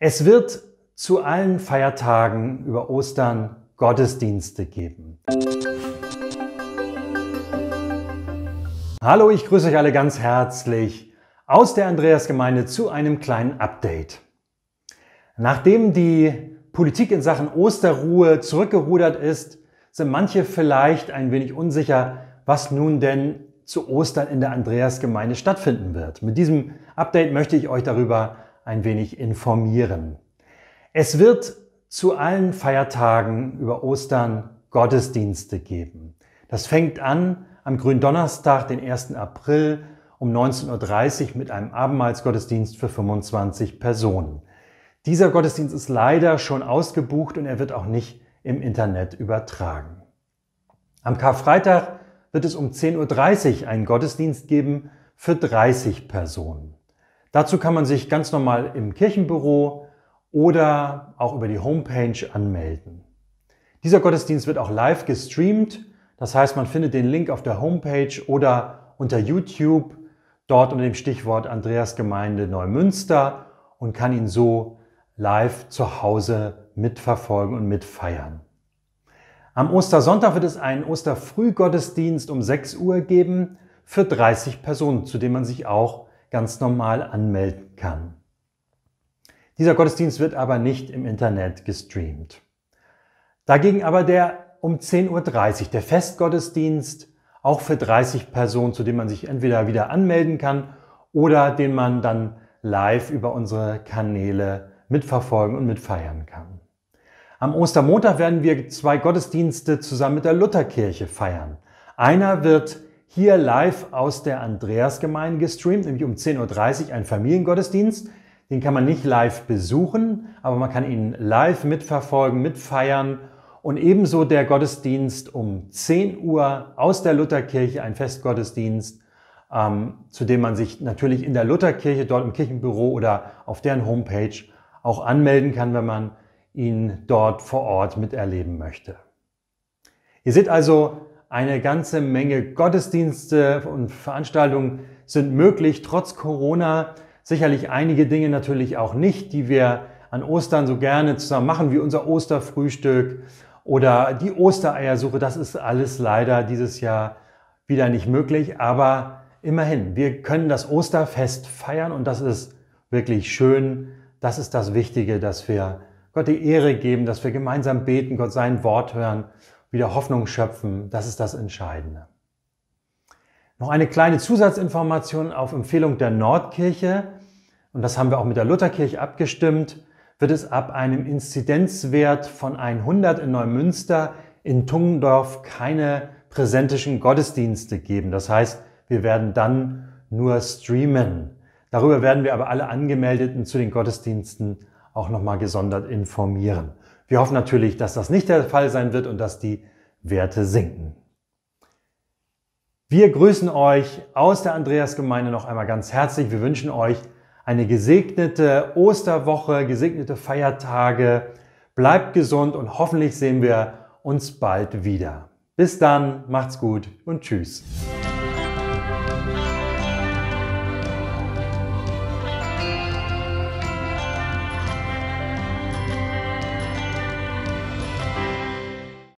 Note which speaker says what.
Speaker 1: Es wird zu allen Feiertagen über Ostern Gottesdienste geben. Hallo, ich grüße euch alle ganz herzlich aus der Andreasgemeinde zu einem kleinen Update. Nachdem die Politik in Sachen Osterruhe zurückgerudert ist, sind manche vielleicht ein wenig unsicher, was nun denn zu Ostern in der Andreasgemeinde stattfinden wird. Mit diesem Update möchte ich euch darüber ein wenig informieren. Es wird zu allen Feiertagen über Ostern Gottesdienste geben. Das fängt an am Gründonnerstag, den 1. April um 19.30 Uhr mit einem Abendmahlsgottesdienst für 25 Personen. Dieser Gottesdienst ist leider schon ausgebucht und er wird auch nicht im Internet übertragen. Am Karfreitag wird es um 10.30 Uhr einen Gottesdienst geben für 30 Personen. Dazu kann man sich ganz normal im Kirchenbüro oder auch über die Homepage anmelden. Dieser Gottesdienst wird auch live gestreamt. Das heißt, man findet den Link auf der Homepage oder unter YouTube, dort unter dem Stichwort Andreas Gemeinde Neumünster und kann ihn so live zu Hause mitverfolgen und mitfeiern. Am Ostersonntag wird es einen Osterfrühgottesdienst um 6 Uhr geben für 30 Personen, zu dem man sich auch ganz normal anmelden kann. Dieser Gottesdienst wird aber nicht im Internet gestreamt. Dagegen aber der um 10.30 Uhr, der Festgottesdienst, auch für 30 Personen, zu dem man sich entweder wieder anmelden kann oder den man dann live über unsere Kanäle mitverfolgen und mitfeiern kann. Am Ostermontag werden wir zwei Gottesdienste zusammen mit der Lutherkirche feiern. Einer wird hier live aus der Andreasgemeinde gestreamt, nämlich um 10.30 Uhr ein Familiengottesdienst. Den kann man nicht live besuchen, aber man kann ihn live mitverfolgen, mitfeiern. Und ebenso der Gottesdienst um 10 Uhr aus der Lutherkirche, ein Festgottesdienst, ähm, zu dem man sich natürlich in der Lutherkirche, dort im Kirchenbüro oder auf deren Homepage auch anmelden kann, wenn man ihn dort vor Ort miterleben möchte. Ihr seht also, eine ganze Menge Gottesdienste und Veranstaltungen sind möglich, trotz Corona. Sicherlich einige Dinge natürlich auch nicht, die wir an Ostern so gerne zusammen machen, wie unser Osterfrühstück oder die Ostereiersuche. Das ist alles leider dieses Jahr wieder nicht möglich, aber immerhin, wir können das Osterfest feiern und das ist wirklich schön. Das ist das Wichtige, dass wir Gott die Ehre geben, dass wir gemeinsam beten, Gott sein Wort hören wieder Hoffnung schöpfen. Das ist das Entscheidende. Noch eine kleine Zusatzinformation auf Empfehlung der Nordkirche. Und das haben wir auch mit der Lutherkirche abgestimmt wird es ab einem Inzidenzwert von 100 in Neumünster in Tungendorf keine präsentischen Gottesdienste geben. Das heißt, wir werden dann nur streamen. Darüber werden wir aber alle Angemeldeten zu den Gottesdiensten auch nochmal gesondert informieren. Wir hoffen natürlich, dass das nicht der Fall sein wird und dass die Werte sinken. Wir grüßen euch aus der Andreasgemeinde noch einmal ganz herzlich. Wir wünschen euch eine gesegnete Osterwoche, gesegnete Feiertage. Bleibt gesund und hoffentlich sehen wir uns bald wieder. Bis dann, macht's gut und tschüss.